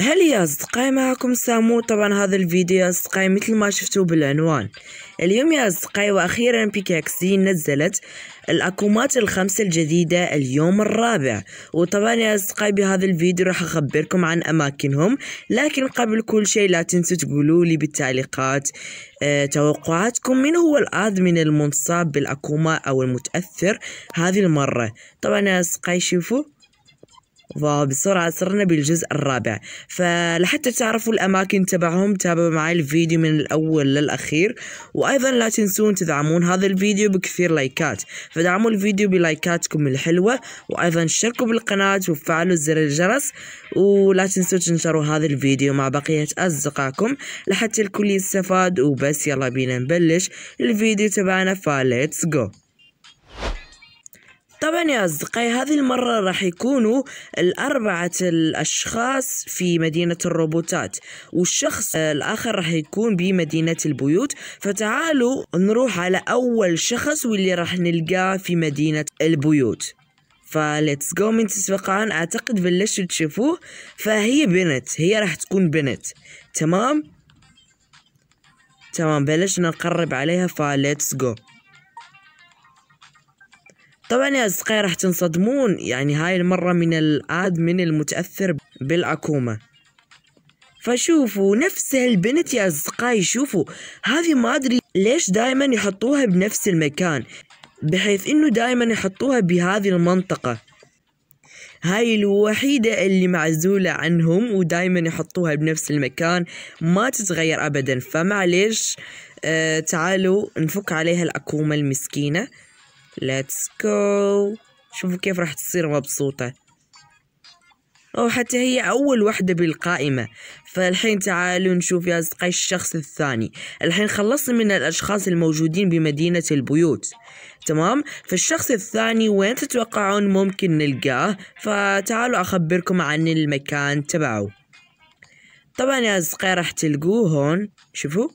هل يا اصدقائي معكم سامو طبعا هذا الفيديو يا اصدقائي مثل ما شفتوا بالعنوان اليوم يا اصدقائي واخيرا بيكاكسي نزلت الاكومات الخمسة الجديدة اليوم الرابع وطبعا يا اصدقائي بهذا الفيديو راح اخبركم عن اماكنهم لكن قبل كل شيء لا تنسوا تقولوا لي بالتعليقات أه توقعاتكم من هو الادمن من المنصاب بالاكومة او المتأثر هذه المرة طبعا يا اصدقائي شوفوا وبسرعة صرنا بالجزء الرابع فلحتى تعرفوا الأماكن تبعهم تابعوا معي الفيديو من الأول للأخير وأيضا لا تنسون تدعمون هذا الفيديو بكثير لايكات فدعموا الفيديو بلايكاتكم الحلوة وأيضا اشتركوا بالقناة وفعلوا زر الجرس ولا تنسوا تنشروا هذا الفيديو مع بقية أصدقائكم لحتى الكل يستفاد وبس يلا بينا نبلش الفيديو تبعنا فليتس جو طبعا يا أصدقائي هذه المرة راح يكونوا الأربعة الأشخاص في مدينة الروبوتات والشخص الآخر راح يكون بمدينة البيوت فتعالوا نروح على أول شخص واللي راح نلقاه في مدينة البيوت فليتس جو من تسبقان أعتقد بلشتوا تشوفوه فهي بنت هي راح تكون بنت تمام تمام بلشنا نقرب عليها فليتس جو طبعا يا اصدقائي راح تنصدمون يعني هاي المرة من الادمن المتأثر بالاكومة فشوفوا نفس البنت يا اصدقائي شوفوا هذه ما ادري ليش دائما يحطوها بنفس المكان بحيث انه دائما يحطوها بهذه المنطقة هاي الوحيدة اللي معزولة عنهم ودائما يحطوها بنفس المكان ما تتغير ابدا فمعليش آه تعالوا نفك عليها الاكومة المسكينة ليتس جو شوفوا كيف راح تصير مبسوطة أو حتى هي أول وحدة بالقائمة فالحين تعالوا نشوف يا أصدقائي الشخص الثاني الحين خلصنا من الأشخاص الموجودين بمدينة البيوت تمام فالشخص الثاني وين تتوقعون ممكن نلقاه فتعالوا أخبركم عن المكان تبعه طبعا يا أصدقائي راح تلقوه هون شوفوا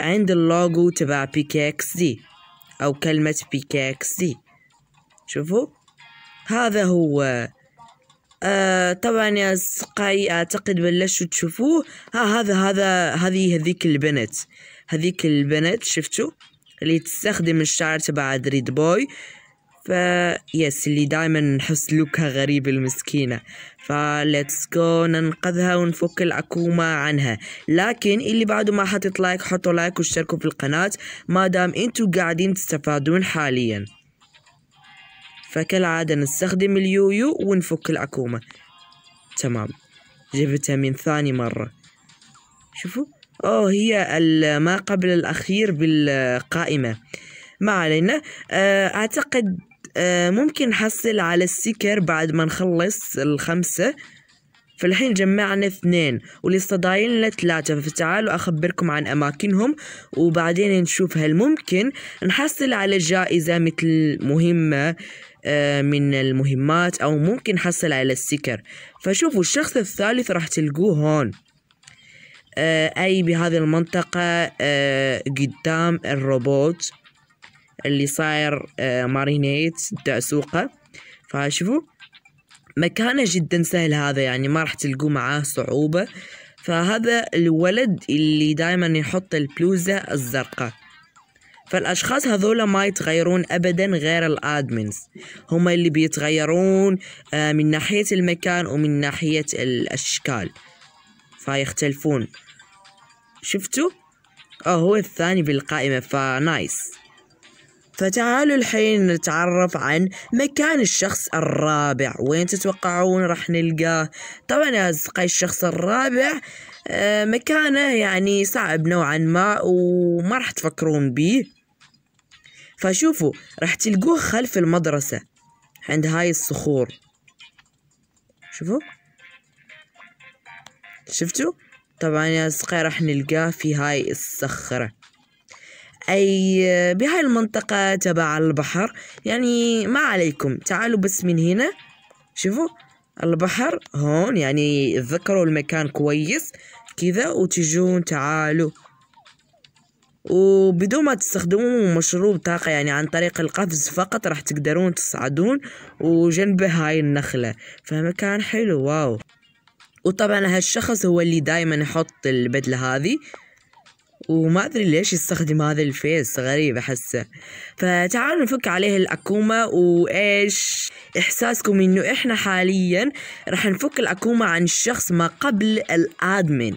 عند اللوجو تبع بيكيكس دي أو كلمة بيكاكسي شوفوا هذا هو آه طبعا يا سقاي أعتقد بلشتوا تشوفوه ها هذا هذا هذه هذيك البنت هذيك البنت شفتوا اللي تستخدم الشعر تبع دريد بوي فيس اللي دايما نحس لوكها غريب المسكينة فليتس جو ننقذها ونفك العكومة عنها لكن اللي بعده ما حطيت لايك حطوا لايك واشتركوا في القناة ما دام انتوا قاعدين تستفادون حاليا فكالعادة نستخدم اليويو ونفك العكومة تمام جبتها من ثاني مرة شوفوا اوه هي ما قبل الأخير بالقائمة ما علينا أه، أعتقد آه، ممكن نحصل على السكر بعد ما نخلص الخمسة فالحين جمعنا اثنين ولسه ضايلنا ثلاثة فتعالوا أخبركم عن أماكنهم وبعدين نشوف هل ممكن نحصل على جائزة مثل مهمة آه، من المهمات أو ممكن نحصل على السكر فشوفوا الشخص الثالث راح تلقوه هون آه، أي بهذه المنطقة قدام الروبوت اللي صاير آه، مارينيت تاع سوقه فشوفوا مكانه جدا سهل هذا يعني ما راح تلقوا معاه صعوبة فهذا الولد اللي دائما يحط البلوزة الزرقاء فالأشخاص هذولا ما يتغيرون أبدا غير الأدمنز هم اللي بيتغيرون آه، من ناحية المكان ومن ناحية الأشكال فيختلفون شفتوا؟ اه هو الثاني بالقائمة فنايس فتعالوا الحين نتعرف عن مكان الشخص الرابع وين تتوقعون راح نلقاه طبعا يا أصدقائي الشخص الرابع آه، مكانه يعني صعب نوعا ما وما راح تفكرون بيه فشوفوا راح تلقوه خلف المدرسة عند هاي الصخور شوفوا شفتوا طبعا يا أصدقائي راح نلقاه في هاي الصخرة أي بهاي المنطقة تبع البحر يعني ما عليكم تعالوا بس من هنا شوفوا البحر هون يعني تذكروا المكان كويس كذا وتجون تعالوا وبدون ما تستخدموا مشروب طاقة يعني عن طريق القفز فقط راح تقدرون تصعدون وجنبه هاي النخلة فمكان حلو واو وطبعا هالشخص هو اللي دايما يحط البدلة هذه وما ادري ليش يستخدم هذا الفيس غريب احسه فتعالوا نفك عليه الاكوما وايش احساسكم انه احنا حاليا راح نفك الاكوما عن الشخص ما قبل الادمن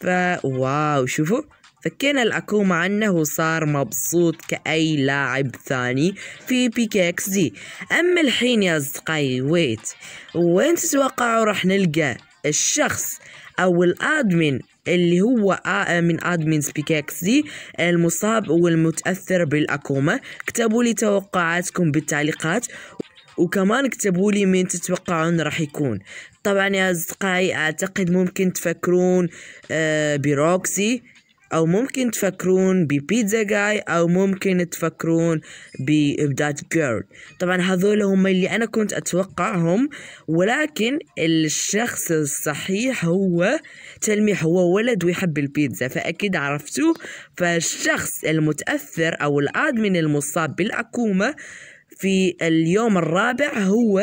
ف واو شوفوا فكينا الاكوما عنه وصار مبسوط كأي لاعب ثاني في بي كي اكس دي أما الحين يا أصدقائي ويت وين تتوقعوا راح نلقى الشخص أو الأدمن اللي هو من ادمنز بيكاكسي المصاب والمتاثر بالاكوما اكتبوا لي توقعاتكم بالتعليقات وكمان اكتبوا لي مين تتوقعون راح يكون طبعا يا اصدقائي اعتقد ممكن تفكرون بروكسي أو ممكن تفكرون ببيتزا جاي أو ممكن تفكرون بذات جيرل طبعا هذول هم اللي أنا كنت أتوقعهم ولكن الشخص الصحيح هو تلميح هو ولد ويحب البيتزا فأكيد عرفتوه فالشخص المتأثر أو الآدمن المصاب بالأكومة في اليوم الرابع هو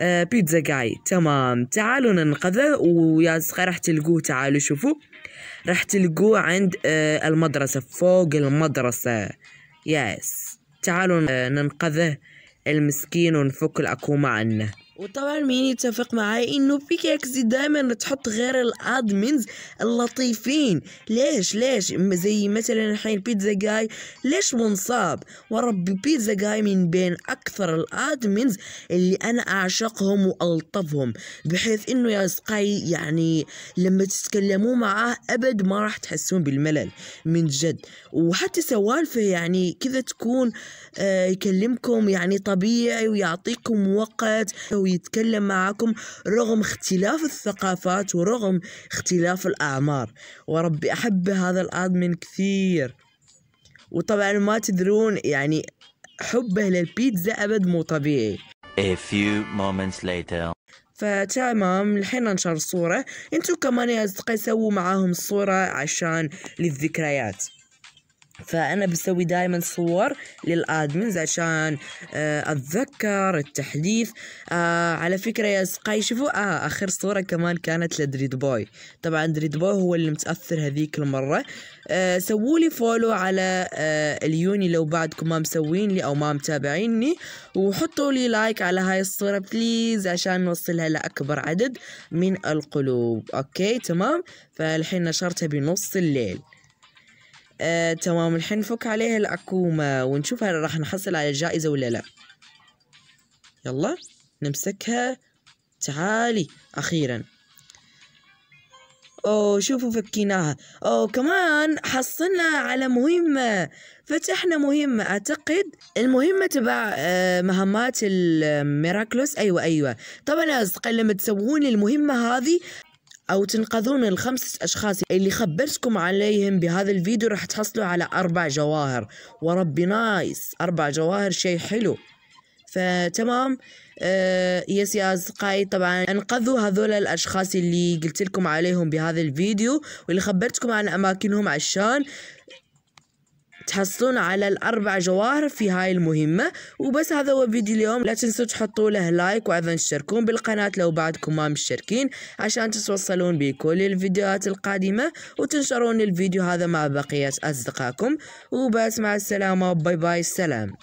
آه، بيتزا جاي تمام تعالوا ننقذه ويا صغير راح تلقوه تعالوا شوفوا راح تلقوه عند آه، المدرسة فوق المدرسة ياس تعالوا آه، ننقذه المسكين ونفك الأكومة عنه وطبعا مين يتفق معاي انه بيكاكسي دائما تحط غير الادمنز اللطيفين ليش ليش زي مثلا الحين بيتزا جاي ليش منصاب وربي بيتزا جاي من بين اكثر الادمنز اللي انا اعشقهم والطفهم بحيث انه يا سقاي يعني لما تتكلموا معاه ابد ما راح تحسون بالملل من جد وحتى سوالفه يعني كذا تكون آه يكلمكم يعني طبيعي ويعطيكم وقت وي ويتكلم معاكم رغم اختلاف الثقافات ورغم اختلاف الأعمار وربي أحب هذا الآدمين كثير وطبعا ما تدرون يعني حبه للبيتزا أبد مو طبيعي A few moments later. فتمام الحين ننشر الصورة انتو كمان يا اصدقائي سووا معاهم الصورة عشان للذكريات فانا بسوي دايما صور للادمنز عشان آه، اتذكر التحديث آه على فكره يا سقاي شوفوا آه اخر صوره كمان كانت لدريد بوي طبعا دريد بوي هو اللي متاثر هذيك المره آه سووا لي فولو على آه اليوني لو بعدكم ما مسوين لي او ما متابعيني وحطوا لي لايك على هاي الصوره بليز عشان نوصلها لاكبر عدد من القلوب اوكي تمام فالحين نشرتها بنص الليل آه، تمام الحين نفك عليها العكومة ونشوف هل راح نحصل على الجائزة ولا لا يلا نمسكها تعالي أخيرا أوه شوفوا فكيناها أوه كمان حصلنا على مهمة فتحنا مهمة أعتقد المهمة تبع آه، مهمات الميراكلوس أيوة أيوة طبعا أصدقائي لما تسوون المهمة هذه أو تنقذون الخمسة أشخاص اللي خبرتكم عليهم بهذا الفيديو راح تحصلوا على أربع جواهر وربي نايس أربع جواهر شيء حلو فتمام آه يس يا اصدقائي طبعا انقذوا هذول الاشخاص اللي قلت لكم عليهم بهذا الفيديو واللي خبرتكم عن اماكنهم عشان تحصلون على الأربع جواهر في هاي المهمة وبس هذا هو فيديو اليوم لا تنسوا تحطوا له لايك وأيضا تشتركون بالقناة لو بعدكم ما مشتركين عشان تتوصلون بكل الفيديوهات القادمة وتنشرون الفيديو هذا مع بقية أصدقائكم وبس مع السلامة باي باي سلام